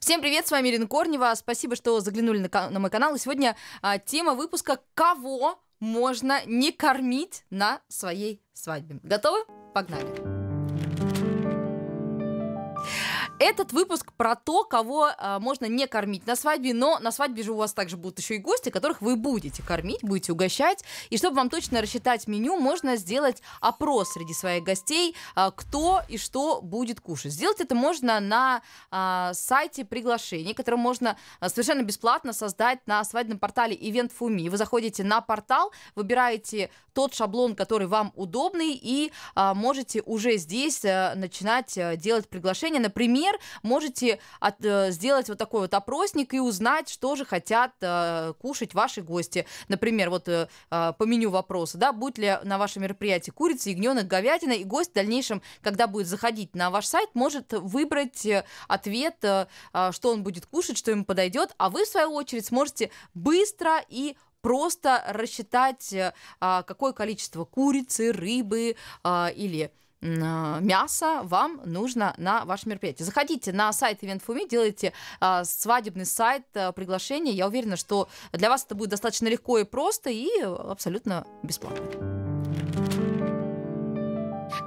Всем привет, с вами Ирина Корнева. Спасибо, что заглянули на, на мой канал. И сегодня а, тема выпуска «Кого можно не кормить на своей свадьбе?» Готовы? Погнали! Этот выпуск про то, кого а, можно не кормить на свадьбе, но на свадьбе же у вас также будут еще и гости, которых вы будете кормить, будете угощать. И чтобы вам точно рассчитать меню, можно сделать опрос среди своих гостей, а, кто и что будет кушать. Сделать это можно на а, сайте приглашений, который можно а, совершенно бесплатно создать на свадебном портале EventFumi. Вы заходите на портал, выбираете тот шаблон, который вам удобный, и а, можете уже здесь а, начинать а, делать приглашение. Например, например, можете от, э, сделать вот такой вот опросник и узнать, что же хотят э, кушать ваши гости. Например, вот э, э, по меню вопроса, да, будет ли на вашем мероприятии курица, ягненок, говядина, и гость в дальнейшем, когда будет заходить на ваш сайт, может выбрать э, ответ, э, а, что он будет кушать, что ему подойдет, а вы, в свою очередь, сможете быстро и просто рассчитать, э, а, какое количество курицы, рыбы а, или Э, мясо вам нужно на ваше мероприятие. Заходите на сайт Event.fumi, делайте а, свадебный сайт а, приглашения. Я уверена, что для вас это будет достаточно легко и просто, и абсолютно бесплатно.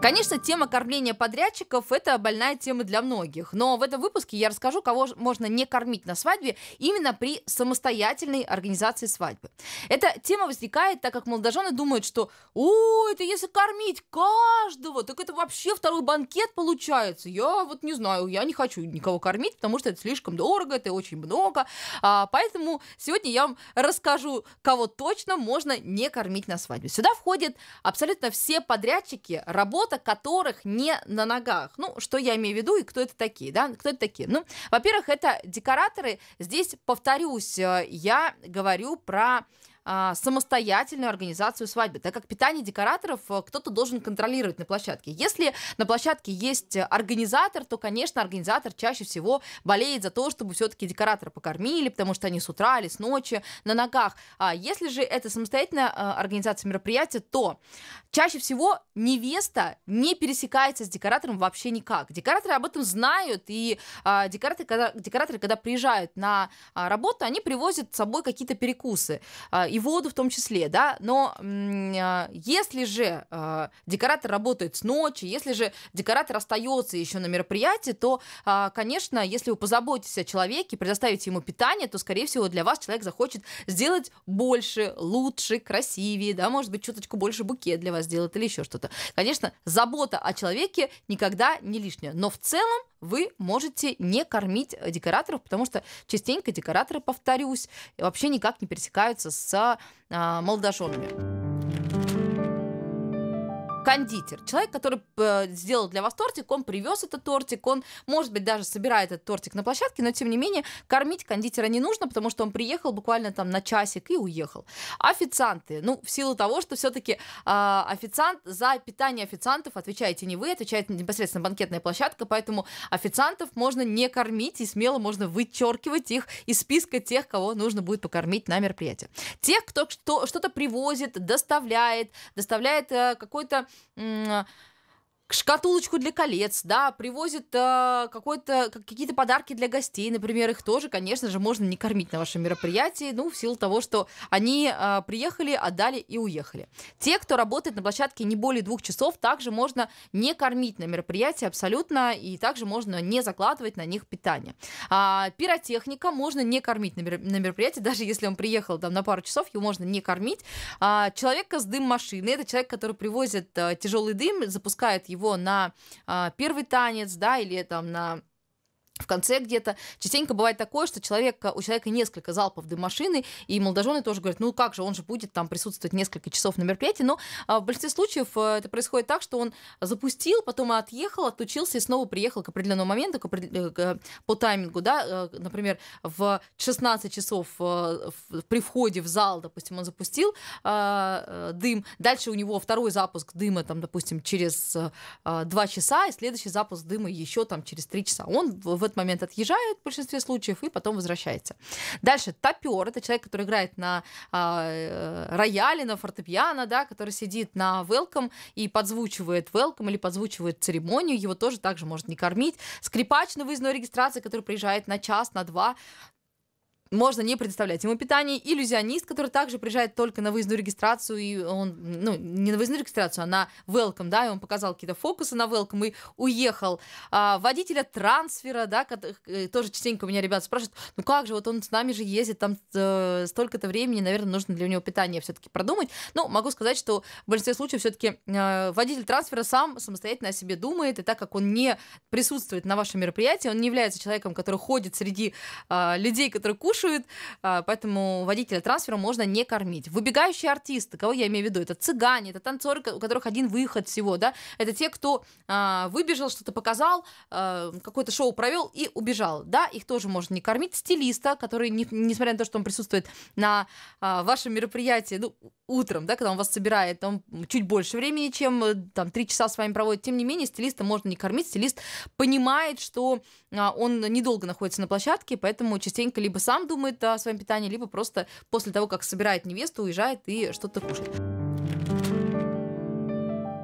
Конечно, тема кормления подрядчиков – это больная тема для многих. Но в этом выпуске я расскажу, кого можно не кормить на свадьбе именно при самостоятельной организации свадьбы. Эта тема возникает, так как молодожены думают, что «О, это если кормить каждого, так это вообще второй банкет получается. Я вот не знаю, я не хочу никого кормить, потому что это слишком дорого, это очень много». А, поэтому сегодня я вам расскажу, кого точно можно не кормить на свадьбе. Сюда входят абсолютно все подрядчики, работа работа которых не на ногах. Ну, что я имею в виду и кто это такие, да? Кто это такие? Ну, во-первых, это декораторы. Здесь, повторюсь, э, я говорю про а, самостоятельную организацию свадьбы, так как питание декораторов э, кто-то должен контролировать на площадке. Если на площадке есть организатор, то, конечно, организатор чаще всего болеет за то, чтобы все-таки декоратора покормили, потому что они с утра или с ночи на ногах. А если же это самостоятельная э, организация мероприятия, то чаще всего невеста не пересекается с декоратором вообще никак. Декораторы об этом знают, и а, декораторы, когда, декораторы, когда приезжают на а, работу, они привозят с собой какие-то перекусы и воду в том числе, да, но а, если же а, декоратор работает с ночи, если же декоратор остается еще на мероприятии, то, а, конечно, если вы позаботитесь о человеке, предоставите ему питание, то, скорее всего, для вас человек захочет сделать больше, лучше, красивее, да, может быть, чуточку больше букет для вас сделать или еще что-то. Конечно, забота о человеке никогда не лишняя, но в целом вы можете не кормить декораторов, потому что частенько декораторы, повторюсь, вообще никак не пересекаются с а, молодоженами кондитер, человек, который э, сделал для вас тортик, он привез этот тортик, он, может быть, даже собирает этот тортик на площадке, но тем не менее кормить кондитера не нужно, потому что он приехал буквально там на часик и уехал. Официанты, ну, в силу того, что все-таки э, а, официант за питание официантов отвечаете не вы, отвечает непосредственно банкетная площадка, поэтому официантов можно не кормить и смело можно вычеркивать их из списка тех, кого нужно будет покормить на мероприятии. Тех, кто что-то привозит, доставляет, доставляет э, какой-то 嗯 шкатулочку для колец, да, привозят э, какой-то, какие-то подарки для гостей, например, их тоже, конечно же, можно не кормить на вашем мероприятии, ну, в силу того, что они э, приехали, отдали и уехали. Те, кто работает на площадке не более двух часов, также можно не кормить на мероприятии абсолютно, и также можно не закладывать на них питание. А, пиротехника можно не кормить на, мер- на мероприятии, даже если он приехал там на пару часов, его можно не кормить. А, человека с дым машины, это человек, который привозит э, тяжелый дым, запускает его на а, первый танец, да, или там на в конце где-то. Частенько бывает такое, что человек, у человека несколько залпов дымашины, и молодожены тоже говорят, ну как же, он же будет там присутствовать несколько часов на мероприятии, но а, в большинстве случаев а, это происходит так, что он запустил, потом отъехал, отучился и снова приехал к определенному моменту, к определен... Э, к, по таймингу, да, э, например, в 16 часов в, при входе в зал, допустим, он запустил а, дым, дальше у него второй запуск дыма, там, допустим, через 2 часа, и следующий запуск дыма еще там через 3 часа. Он в в этот момент отъезжает в большинстве случаев и потом возвращается. Дальше топер это человек, который играет на а, э, рояле, на фортепиано, да, который сидит на велком и подзвучивает велком или подзвучивает церемонию, его тоже также может не кормить. Скрипач на выездной регистрации, который приезжает на час, на два, можно не предоставлять ему питание. Иллюзионист, который также приезжает только на выездную регистрацию, и он, ну, не на выездную регистрацию, а на welcome, да, и он показал какие-то фокусы на welcome и уехал. А, водителя трансфера, да, э, тоже частенько у меня ребята спрашивают, ну как же, вот он с нами же ездит, там э, столько-то времени, наверное, нужно для него питание все-таки продумать. Ну, могу сказать, что в большинстве случаев все-таки э, водитель трансфера сам самостоятельно о себе думает, и так как он не присутствует на вашем мероприятии, он не является человеком, который ходит среди э, людей, которые кушают, кушают, а, поэтому водителя трансфера можно не кормить. Выбегающие артисты, кого я имею в виду, это цыгане, это танцоры, у которых один выход всего, да, это те, кто а, выбежал, что-то показал, а, какое-то шоу провел и убежал, да, их тоже можно не кормить. Стилиста, который, несмотря на то, что он присутствует на вашем мероприятии, ну, утром, да, когда он вас собирает, он чуть больше времени, чем э, там три часа с вами проводит, тем не менее, стилиста можно не кормить, стилист понимает, что он недолго находится на площадке, поэтому частенько либо сам думает о своем питании, либо просто после того, как собирает невесту, уезжает и что-то кушает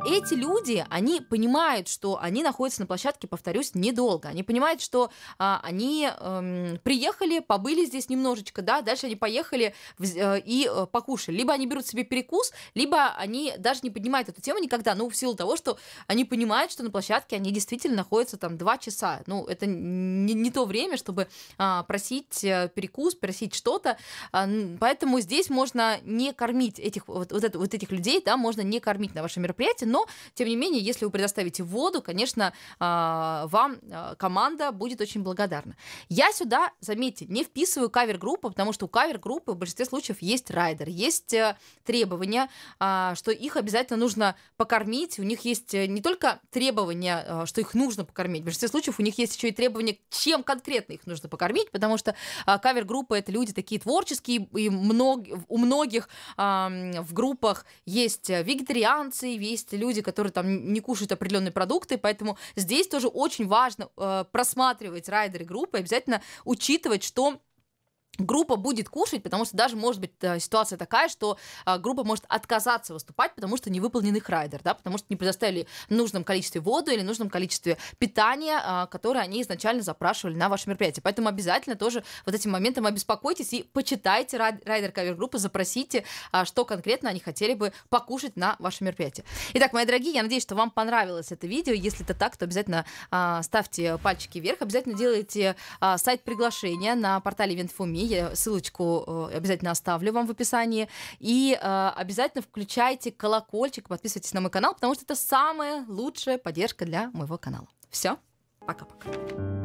эти люди, они понимают, что они находятся на площадке, повторюсь, недолго. Они понимают, что а, они эм, приехали, побыли здесь немножечко, да, дальше они поехали в, э, и э, покушали. Либо они берут себе перекус, либо они даже не поднимают эту тему никогда, ну, в силу того, что они понимают, что на площадке они действительно находятся там два часа. Ну, это не, не то время, чтобы а, просить э, перекус, просить что-то. А, поэтому здесь можно не кормить этих, вот, вот, это, вот этих людей, да, можно не кормить на ваше мероприятие, но, тем не менее, если вы предоставите воду, конечно, а, вам а, команда будет очень благодарна. Я сюда, заметьте, не вписываю кавер-группу, потому что у кавер-группы в большинстве случаев есть райдер, есть э, требования, а, что их обязательно нужно покормить, у них есть э, не только требования, э, что их нужно покормить, в большинстве случаев у них есть еще и требования, чем конкретно их нужно покормить, потому что кавер-группы это люди такие творческие, и много у многих в группах есть вегетарианцы, есть люди, которые там не кушают определенные продукты, поэтому здесь тоже очень важно э, просматривать райдеры группы, обязательно учитывать, что группа будет кушать, потому что даже может быть э, ситуация такая, что э, группа может отказаться выступать, потому что не выполнен их райдер, да, потому что не предоставили в нужном количестве воду или в нужном количестве питания, а, которое они изначально запрашивали на ваше мероприятие. Поэтому обязательно тоже вот этим моментом обеспокойтесь и почитайте райдер кавер-группы, запросите, а, что конкретно они хотели бы покушать на ваше мероприятие. Итак, мои дорогие, я надеюсь, что вам понравилось это видео. Если это так, то обязательно а, ставьте пальчики вверх, обязательно делайте сайт приглашения на портале Eventfumi я ссылочку э, обязательно оставлю вам в описании. И э, обязательно включайте колокольчик, подписывайтесь на мой канал, потому что это самая лучшая поддержка для моего канала. Все, пока-пока.